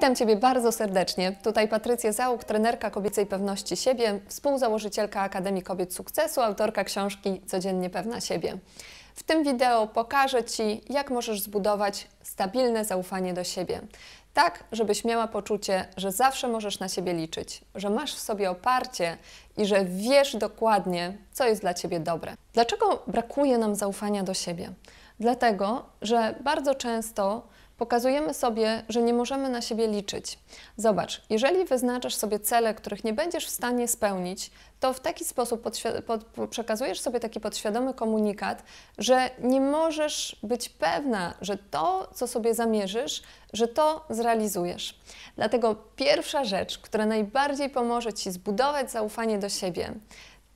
Witam Ciebie bardzo serdecznie. Tutaj Patrycja Załuk, trenerka kobiecej pewności siebie, współzałożycielka Akademii Kobiet Sukcesu, autorka książki Codziennie Pewna Siebie. W tym wideo pokażę Ci, jak możesz zbudować stabilne zaufanie do siebie. Tak, żebyś miała poczucie, że zawsze możesz na siebie liczyć, że masz w sobie oparcie i że wiesz dokładnie, co jest dla Ciebie dobre. Dlaczego brakuje nam zaufania do siebie? Dlatego, że bardzo często Pokazujemy sobie, że nie możemy na siebie liczyć. Zobacz, jeżeli wyznaczasz sobie cele, których nie będziesz w stanie spełnić, to w taki sposób przekazujesz sobie taki podświadomy komunikat, że nie możesz być pewna, że to, co sobie zamierzysz, że to zrealizujesz. Dlatego pierwsza rzecz, która najbardziej pomoże Ci zbudować zaufanie do siebie,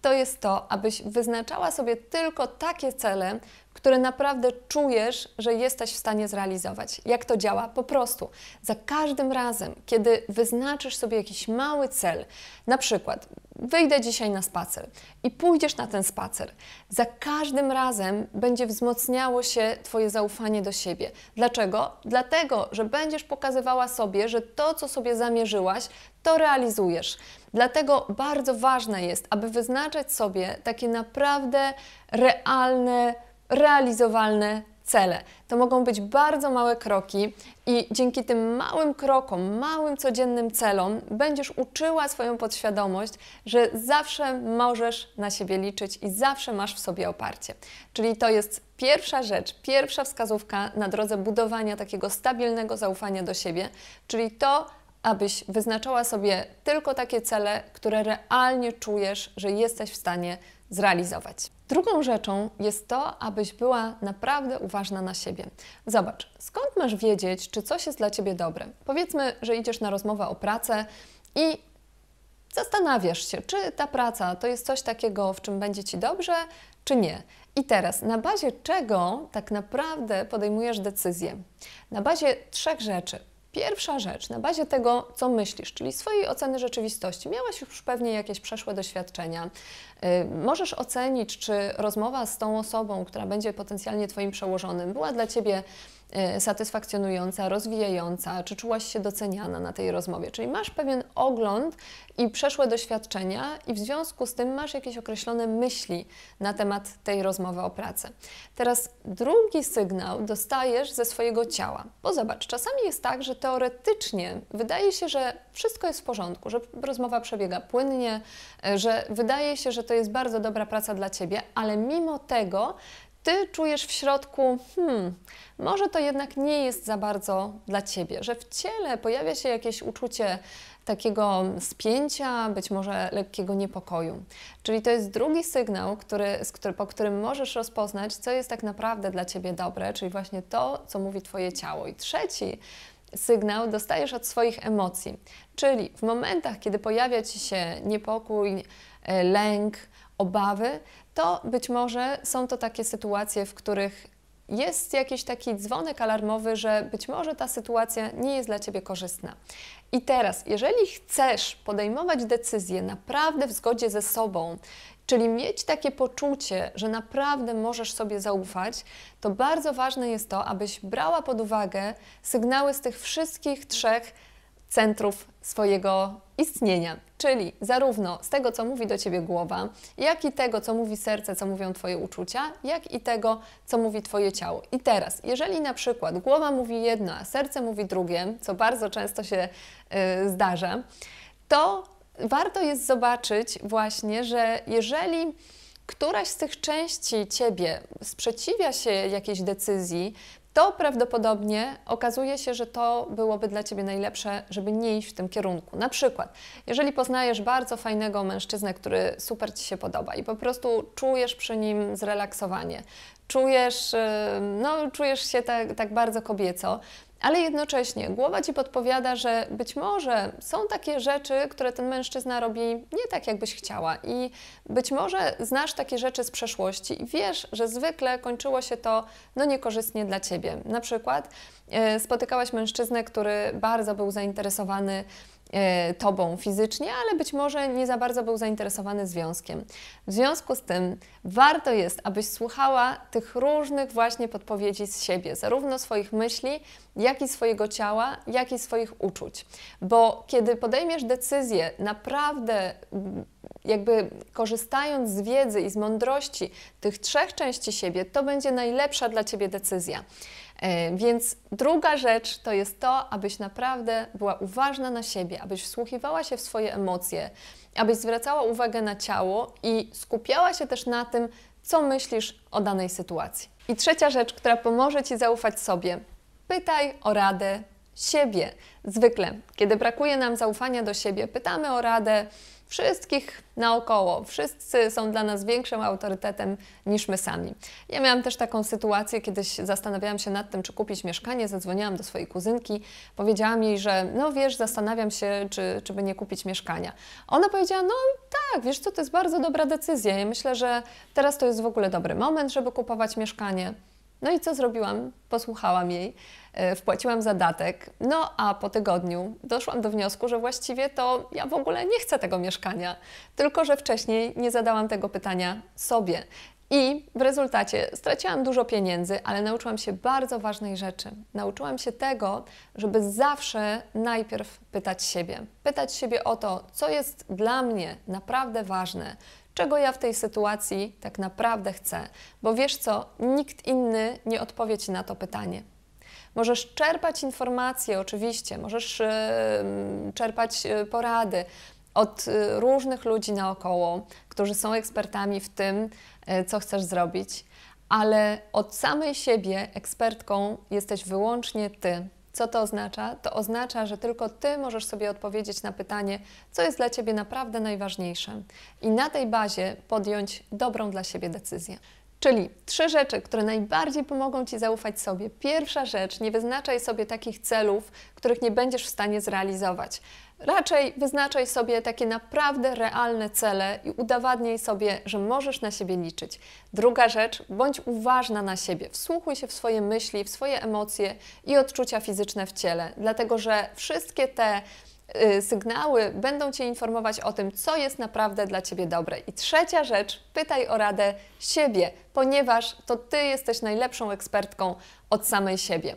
to jest to, abyś wyznaczała sobie tylko takie cele, które naprawdę czujesz, że jesteś w stanie zrealizować. Jak to działa? Po prostu za każdym razem, kiedy wyznaczysz sobie jakiś mały cel, na przykład wyjdę dzisiaj na spacer i pójdziesz na ten spacer, za każdym razem będzie wzmocniało się Twoje zaufanie do siebie. Dlaczego? Dlatego, że będziesz pokazywała sobie, że to, co sobie zamierzyłaś, to realizujesz. Dlatego bardzo ważne jest, aby wyznaczać sobie takie naprawdę realne, realizowalne cele. To mogą być bardzo małe kroki i dzięki tym małym krokom, małym codziennym celom będziesz uczyła swoją podświadomość, że zawsze możesz na siebie liczyć i zawsze masz w sobie oparcie. Czyli to jest pierwsza rzecz, pierwsza wskazówka na drodze budowania takiego stabilnego zaufania do siebie, czyli to, abyś wyznaczała sobie tylko takie cele, które realnie czujesz, że jesteś w stanie zrealizować. Drugą rzeczą jest to, abyś była naprawdę uważna na siebie. Zobacz, skąd masz wiedzieć, czy coś jest dla ciebie dobre? Powiedzmy, że idziesz na rozmowę o pracę i zastanawiasz się, czy ta praca to jest coś takiego, w czym będzie ci dobrze, czy nie. I teraz, na bazie czego tak naprawdę podejmujesz decyzję? Na bazie trzech rzeczy. Pierwsza rzecz, na bazie tego, co myślisz, czyli swojej oceny rzeczywistości. Miałaś już pewnie jakieś przeszłe doświadczenia. Y, możesz ocenić, czy rozmowa z tą osobą, która będzie potencjalnie Twoim przełożonym, była dla Ciebie Y, satysfakcjonująca, rozwijająca, czy czułaś się doceniana na tej rozmowie. Czyli masz pewien ogląd i przeszłe doświadczenia, i w związku z tym masz jakieś określone myśli na temat tej rozmowy o pracę. Teraz drugi sygnał dostajesz ze swojego ciała, bo zobacz, czasami jest tak, że teoretycznie wydaje się, że wszystko jest w porządku, że rozmowa przebiega płynnie, y, że wydaje się, że to jest bardzo dobra praca dla ciebie, ale mimo tego ty czujesz w środku, hmm, może to jednak nie jest za bardzo dla ciebie, że w ciele pojawia się jakieś uczucie takiego spięcia, być może lekkiego niepokoju. Czyli to jest drugi sygnał, który, który, po którym możesz rozpoznać, co jest tak naprawdę dla ciebie dobre, czyli właśnie to, co mówi twoje ciało. I trzeci sygnał dostajesz od swoich emocji. Czyli w momentach, kiedy pojawia ci się niepokój, e, lęk, obawy, to być może są to takie sytuacje, w których jest jakiś taki dzwonek alarmowy, że być może ta sytuacja nie jest dla ciebie korzystna. I teraz, jeżeli chcesz podejmować decyzje naprawdę w zgodzie ze sobą, czyli mieć takie poczucie, że naprawdę możesz sobie zaufać, to bardzo ważne jest to, abyś brała pod uwagę sygnały z tych wszystkich trzech centrów swojego istnienia, czyli zarówno z tego, co mówi do ciebie głowa, jak i tego, co mówi serce, co mówią twoje uczucia, jak i tego, co mówi twoje ciało. I teraz, jeżeli na przykład głowa mówi jedno, a serce mówi drugie, co bardzo często się yy, zdarza, to warto jest zobaczyć właśnie, że jeżeli któraś z tych części ciebie sprzeciwia się jakiejś decyzji, to prawdopodobnie okazuje się, że to byłoby dla Ciebie najlepsze, żeby nie iść w tym kierunku. Na przykład, jeżeli poznajesz bardzo fajnego mężczyznę, który super Ci się podoba i po prostu czujesz przy nim zrelaksowanie, czujesz, y, no, czujesz się tak, tak bardzo kobieco, ale jednocześnie głowa ci podpowiada, że być może są takie rzeczy, które ten mężczyzna robi nie tak, jakbyś chciała, i być może znasz takie rzeczy z przeszłości i wiesz, że zwykle kończyło się to no, niekorzystnie dla ciebie. Na przykład e, spotykałaś mężczyznę, który bardzo był zainteresowany E, tobą fizycznie, ale być może nie za bardzo był zainteresowany związkiem. W związku z tym warto jest, abyś słuchała tych różnych właśnie podpowiedzi z siebie, zarówno swoich myśli, jak i swojego ciała, jak i swoich uczuć. Bo kiedy podejmiesz decyzję naprawdę mm, jakby korzystając z wiedzy i z mądrości tych trzech części siebie, to będzie najlepsza dla ciebie decyzja. E, więc druga rzecz to jest to, abyś naprawdę była uważna na siebie, abyś wsłuchiwała się w swoje emocje, abyś zwracała uwagę na ciało i skupiała się też na tym, co myślisz o danej sytuacji. I trzecia rzecz, która pomoże ci zaufać sobie, pytaj o radę siebie. Zwykle, kiedy brakuje nam zaufania do siebie, pytamy o radę wszystkich naokoło. Wszyscy są dla nas większym autorytetem niż my sami. Ja miałam też taką sytuację, kiedyś zastanawiałam się nad tym, czy kupić mieszkanie. Zadzwoniłam do swojej kuzynki, powiedziałam jej, że no wiesz, zastanawiam się, czy, czy by nie kupić mieszkania. Ona powiedziała, no tak, wiesz co, to jest bardzo dobra decyzja. Ja myślę, że teraz to jest w ogóle dobry moment, żeby kupować mieszkanie. No i co zrobiłam? Posłuchałam jej, e, wpłaciłam zadatek, no a po tygodniu doszłam do wniosku, że właściwie to ja w ogóle nie chcę tego mieszkania, tylko że wcześniej nie zadałam tego pytania sobie. I w rezultacie straciłam dużo pieniędzy, ale nauczyłam się bardzo ważnej rzeczy. Nauczyłam się tego, żeby zawsze najpierw pytać siebie. Pytać siebie o to, co jest dla mnie naprawdę ważne, czego ja w tej sytuacji tak naprawdę chcę. Bo wiesz co, nikt inny nie odpowie ci na to pytanie. Możesz czerpać informacje, oczywiście, możesz yy, czerpać e, porady od e, różnych ludzi naokoło, którzy są ekspertami w tym, yy, co chcesz zrobić, ale od samej siebie ekspertką jesteś wyłącznie ty. Co to oznacza? To oznacza, że tylko Ty możesz sobie odpowiedzieć na pytanie, co jest dla Ciebie naprawdę najważniejsze i na tej bazie podjąć dobrą dla siebie decyzję. Czyli trzy rzeczy, które najbardziej pomogą Ci zaufać sobie. Pierwsza rzecz, nie wyznaczaj sobie takich celów, których nie będziesz w stanie zrealizować. Raczej wyznaczaj sobie takie naprawdę realne cele i udowadniaj sobie, że możesz na siebie liczyć. Druga rzecz, bądź uważna na siebie, wsłuchuj się w swoje myśli, w swoje emocje i odczucia fizyczne w ciele, dlatego że wszystkie te Y, sygnały będą Cię informować o tym, co jest naprawdę dla Ciebie dobre. I trzecia rzecz, pytaj o radę siebie, ponieważ to Ty jesteś najlepszą ekspertką od samej siebie.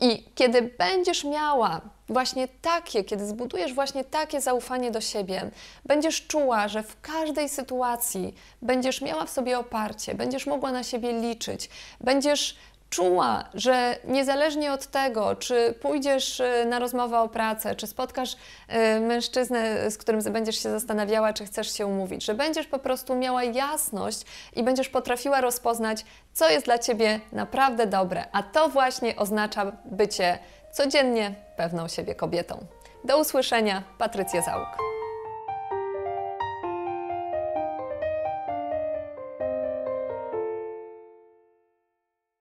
I kiedy będziesz miała właśnie takie, kiedy zbudujesz właśnie takie zaufanie do siebie, będziesz czuła, że w każdej sytuacji będziesz miała w sobie oparcie, będziesz mogła na siebie liczyć, będziesz czuła, że niezależnie od tego, czy pójdziesz y, na rozmowę o pracę, czy spotkasz y, mężczyznę, z którym będziesz się zastanawiała, czy chcesz się umówić, że będziesz po prostu miała jasność i będziesz potrafiła rozpoznać, co jest dla ciebie naprawdę dobre. A to właśnie oznacza bycie codziennie pewną siebie kobietą. Do usłyszenia, Patrycja Załuk.